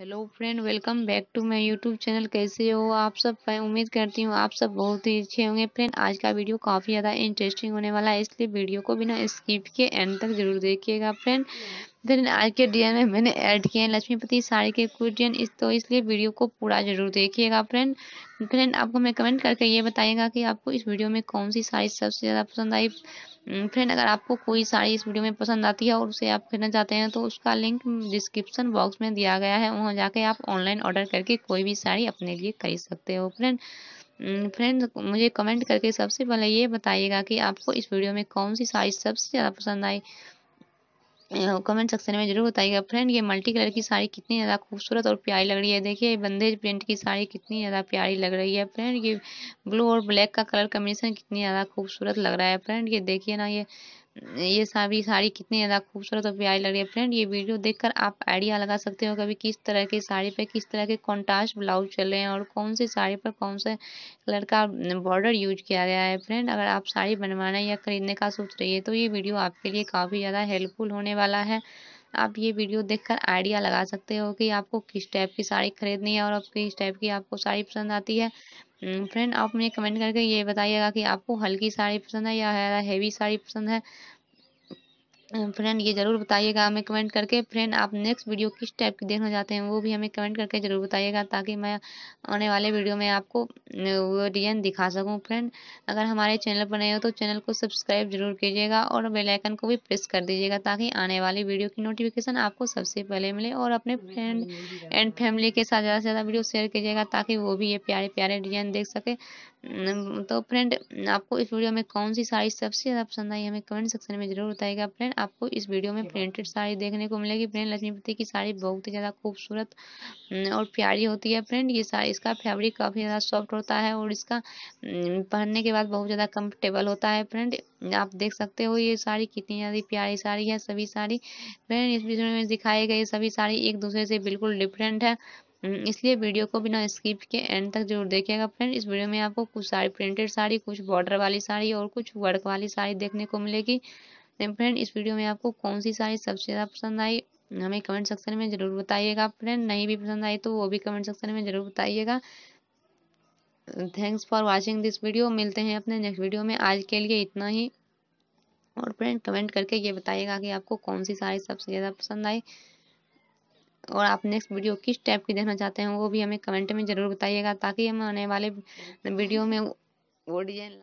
Hello friend welcome back to my YouTube channel कैसे हो आप सब मैं उम्मीद करती हूँ आप सब बहुत ही अच्छे होंगे फ्रेंड आज का वीडियो काफ़ी ज़्यादा इंटरेस्टिंग होने वाला है इसलिए वीडियो को बिना स्किप के एंड तक जरूर देखिएगा फ्रेंड दिन आज के डियर में मैंने ऐड किए हैं लक्ष्मीपति साड़ी के कुछ डियन इस तो इसलिए वीडियो को पूरा जरूर देखिएगा फ्रेंड फ्रेंड आपको मैं कमेंट करके ये बताइएगा कि आपको इस वीडियो में कौन सी साड़ी सबसे ज़्यादा पसंद आई फ्रेंड mm, अगर आपको कोई साड़ी इस वीडियो में पसंद आती है और उसे आप खरीदना चाहते हैं तो उसका लिंक डिस्क्रिप्शन बॉक्स में दिया गया है वहाँ जाके आप ऑनलाइन ऑर्डर करके कोई भी साड़ी अपने लिए खरीद सकते हो फ्रेंड फ्रेंड mm, मुझे कमेंट करके सबसे पहले ये बताइएगा कि आपको इस वीडियो में कौन सी साड़ी सबसे ज़्यादा पसंद आई कमेंट सेक्शन में जरूर बताइएगा फ्रेंड ये मल्टी कलर की साड़ी कितनी ज़्यादा खूबसूरत और प्यारी लग रही है देखिए ये बंदेज प्रिंट की साड़ी कितनी ज़्यादा प्यारी लग रही है फ्रेंड ये ब्लू और ब्लैक का कलर कम्बिनेशन कितनी ज़्यादा खूबसूरत लग रहा है फ्रेंड ये देखिए ना ये ये सारी साड़ी कितनी ज़्यादा खूबसूरत और प्यारी लग रही है फ्रेंड ये वीडियो देखकर आप आइडिया लगा सकते हो कभी किस तरह की साड़ी पे किस तरह के कॉन्ट्रास्ट ब्लाउज चल रहे हैं और कौन सी साड़ी पर कौन से कलर का बॉर्डर यूज किया गया है फ्रेंड अगर आप साड़ी बनवाना या खरीदने का सोच रही है तो ये वीडियो आपके लिए काफ़ी ज़्यादा हेल्पफुल होने वाला है आप ये वीडियो देखकर आइडिया लगा सकते हो कि आपको किस टाइप की साड़ी खरीदनी है और किस टाइप की आपको साड़ी पसंद आती है फ्रेंड हम्म, आप मुझे कमेंट करके ये बताइएगा कि आपको हल्की साड़ी पसंद है या हैवी साड़ी पसंद है फ्रेंड ये ज़रूर बताइएगा हमें कमेंट करके फ्रेंड आप नेक्स्ट वीडियो किस टाइप की देखना चाहते हैं वो भी हमें कमेंट करके ज़रूर बताइएगा ताकि मैं आने वाले वीडियो में आपको वो डिज़ाइन दिखा सकूं फ्रेंड अगर हमारे चैनल पर नए हो तो चैनल को सब्सक्राइब जरूर कीजिएगा और बेलाइकन को भी प्रेस कर दीजिएगा ताकि आने वाली वीडियो की नोटिफिकेशन आपको सबसे पहले मिले और अपने फ्रेंड एंड फैमिली के साथ ज़्यादा से ज़्यादा वीडियो शेयर कीजिएगा ताकि वो भी ये प्यारे प्यारे डिज़ाइन देख सके तो फ्रेंड आपको इस वीडियो में कौन सी साड़ी सबसे ज़्यादा पसंद आई हमें कमेंट सेक्शन में ज़रूर बताइएगा फ्रेंड आपको इस वीडियो में प्रिंटेड हाँ। साड़ी देखने को मिलेगी प्रिंट लक्ष्मीपति की साड़ी बहुत ही ज़्यादा खूबसूरत और प्यारी होती है प्रिंट ये साड़ी इसका फैब्रिक काफ़ी ज़्यादा सॉफ्ट होता है और इसका पहनने के बाद बहुत ज़्यादा कम्फर्टेबल होता है प्रिंट आप देख सकते हो ये साड़ी कितनी ज़्यादा प्यारी साड़ी है सभी साड़ी फ्रेंड इस वीडियो में दिखाई गई सभी साड़ी एक दूसरे से बिल्कुल डिफरेंट है इसलिए वीडियो को बिना स्किप के एंड तक जरूर देखिएगा फ्रेंड इस वीडियो में आपको कुछ साड़ी प्रिंटेड साड़ी कुछ बॉर्डर वाली साड़ी और कुछ वर्क वाली साड़ी देखने को मिलेगी फ्रेंड इस वीडियो में आपको कौन सी साड़ी सबसे ज़्यादा पसंद आई हमें कमेंट सेक्शन में ज़रूर बताइएगा फ्रेंड नहीं भी पसंद आई तो वो भी कमेंट सेक्शन में ज़रूर बताइएगा thanks for watching this video मिलते हैं अपने नेक्स्ट वीडियो में आज के लिए इतना ही और फ्रेंड कमेंट करके ये बताइएगा कि आपको कौन सी साड़ी सबसे ज़्यादा पसंद आई और आप नेक्स्ट वीडियो किस टाइप की देखना चाहते हैं वो भी हमें कमेंट में ज़रूर बताइएगा ताकि हम आने वाले वीडियो में वो डिजाइन